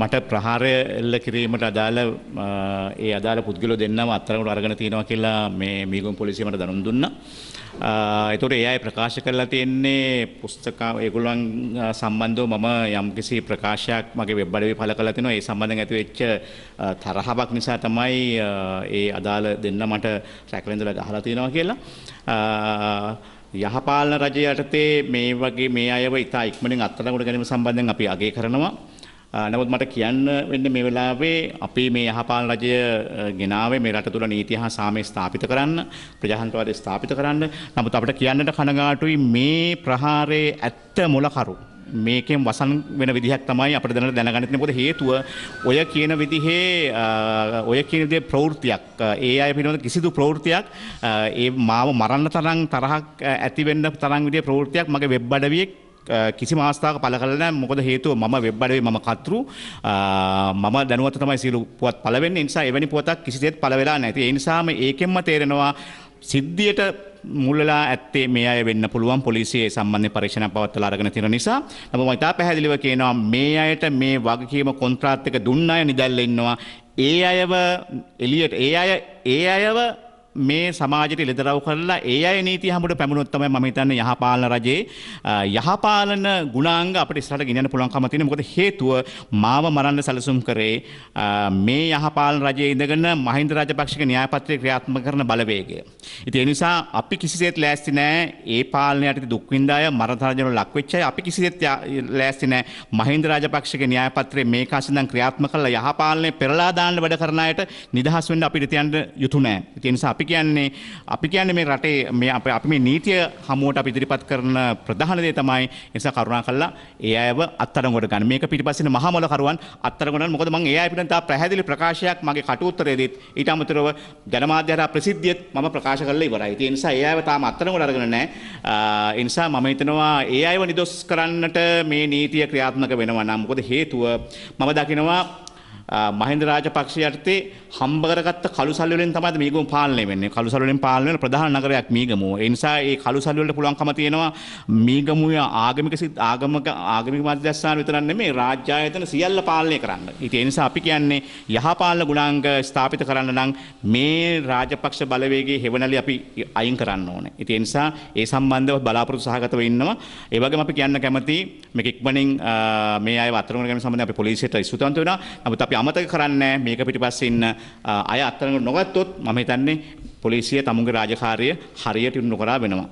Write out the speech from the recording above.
මට ප්‍රහාරය එල්ල කිරීමට අදාළ ඒ අදාළ පුද්ගලෝ දෙන්නම අත්තරකට අරගෙන තියෙනවා කියලා මේ මීගොන් පොලිසිය මට දැනුම් දුන්නා. එතකොට ඒ අය ප්‍රකාශ කරලා තියෙන්නේ පුස්තක ඒගොල්ලන් සම්බන්ධව මම යම්කිසි ප්‍රකාශයක් මගේ වෙබ් අඩවියේ පළ කරලා තිනවා ඒ සම්බන්ධයෙන් ඇති වෙච්ච තරහවක් නිසා තමයි ඒ අදාළ දෙන්න මට රැකලෙන්දලා ගහලා තිනවා කියලා යහපාලන රජය යටතේ මේ වගේ මේ අයව ඉතා ඉක්මනින් අත්අඩංගුවට ගැනීම සම්බන්ධයෙන් අපි අගය කරනවා නමුත් මට කියන්න වෙන්න මේ වෙලාවේ අපි මේ යහපාල රජය ගෙනාවේ මේ රට තුළ නීති හා සාමය ස්ථාපිත කරන්න ප්‍රජාතන්ත්‍රවාදය ස්ථාපිත කරන්න නමුත් අපට කියන්නට කනගාටුයි මේ ප්‍රහාරයේ ඇත්ත මුලකරු මේකෙන් වසන් වෙන විදිහක් තමයි අපට දැනට දැනගන්න මොකද හේතුව ඔය කියන විදිහේ ඔය කියන විදිහේ ප්‍රවෘත්තියක් ඒ අය පිළිබඳ කිසිදු ප්‍රවෘත්තියක් ඒ මාව මරන්න තරම් තරහක් ඇති වෙන්න තරම් විදිහේ ප්‍රවෘත්තියක් මගේ වෙබ් අඩවියේ කිසි මාස්ථාවක පළ කරලා නැහැ. මොකද හේතුව මම වෙබ් අඩවියේ මම කතරු මම දැනුවත් තමයි සියලු පුවත් පළ වෙන්නේ. ඒ නිසා එවැනි පුවතක් කිසිසේත් පළ වෙලා නැහැ. ඒ නිසාම ඒකෙන්ම තේරෙනවා සිද්ධියට මුල්ලලා ඇත්තේ මේ අය වෙන්න පුළුවන් පොලිසියේ සම්බන්ධ පරීක්ෂණ පවත්වලා අරගෙන තියෙන නිසා නමුත් මම ඉතා පැහැදිලිව කියනවා මේ අයට මේ වගකීම කොන්ත්‍රාත් එක දුන්න අය නිදැල්ල ඉන්නවා ඒ අයව එලියට ඒ අය ඒ අයව මේ සමාජයට ලෙදරව් කරලා ඒ අය නීති හමුවට පැමිණුවොත් තමයි මම හිතන්නේ යහපාලන රජයේ යහපාලන ගුණාංග අපිට ඉස්සරහට ගෙනියන්න පුළුවන්කම තියෙන මොකද හේතුව මාව මරන්න සැලසුම් කරේ මේ යහපාලන රජයේ ඉඳගෙන මහින්ද රාජපක්ෂගේ න්‍යායපත්‍රය ක්‍රියාත්මක කරන බලවේගය. ඉතින් ඒ නිසා අපි කිසිසේත් ලෑස්ති නෑ ඒ පාලන යටතේ දුක් විඳ අය මරතරජන ලක් වෙච්ච අය අපි කිසිසේත් ලෑස්ති නෑ මහින්ද රාජපක්ෂගේ න්‍යායපත්‍රය මේක අසඳන් ක්‍රියාත්මක කරලා යහපාලනය පෙරලා දාන්න වැඩ කරන අයට නිදහස් වෙන්න අපිට තියන්න යුතු නෑ. ඒ නිසා අපි කියන්නේ අපි කියන්නේ මේ රටේ මේ අපි අපි මේ නීතිය හමුවට අපි ඉදිරිපත් කරන ප්‍රධාන දේ තමයි ඒ නිසා කරුණා කළා ඒ අයව අත්අඩංගුවට ගන්න. මේක පිටිපස්සේ මහා මොලකරුවන් අත්අඩංගුවට ගන්න. මොකද මම ඒ අය පිටන් තා පැහැදිලි ප්‍රකාශයක් මගේ කට උත්තරයේදීත් ඊට අමතරව ජනමාධ්‍ය හරහා ප්‍රසිද්ධියත් මම ප්‍රකාශ කරලා ඉවරයි. ඒ නිසා ඒ අයව තාම අත්අඩංගුවට අරගෙන නැහැ. ඒ නිසා මම හිතනවා ඒ අයව නිදොස් කරන්නට මේ නීතිය ක්‍රියාත්මක වෙනවා නම් මොකද හේතුව මම දකිනවා මහින්ද රාජපක්ෂ යටතේ හම්බ කරගත්ත කළු සල්ලි වලින් තමයි මීගම පාලනය වෙන්නේ. කළු සල්ලි වලින් පාලනය වෙන ප්‍රධාන නගරයක් මීගමුව. ඒ නිසා ඒ කළු සල්ලි වලට පුළුවන්කම තියෙනවා මීගමුවේ ආගමික ආගමක ආගමික මධ්‍යස්ථාන විතරක් නෙමෙයි රාජ්‍ය ආයතන සියල්ල පාලනය කරන්න. ඉතින් ඒ නිසා අපි කියන්නේ යහපාලන ගුණාංග ස්ථාපිත කරන්න නම් මේ රාජපක්ෂ බලවේගයේ හෙවණලි අපි අයින් කරන්න ඕනේ. ඉතින් ඒ නිසා ඒ සම්බන්ධව බලාපොරොත්තු සහගතව ඉන්නවා. ඒ වගේම අපි කියන්න කැමති මේක ඉක්මනින් මේ අය වතරමුණ ගැන සම්බන්ධයෙන් අපි පොලිසියට ස්තුතවන්ත වෙනවා. නමුත් අපි අමතක කරන්නේ මේක පිටිපස්සේ ඉන්න අය අත්තරඟ නොගත්තොත් මම හිතන්නේ පොලිසිය තමුන්ගේ රාජකාරිය හරියට ඉන්නු කරා වෙනවා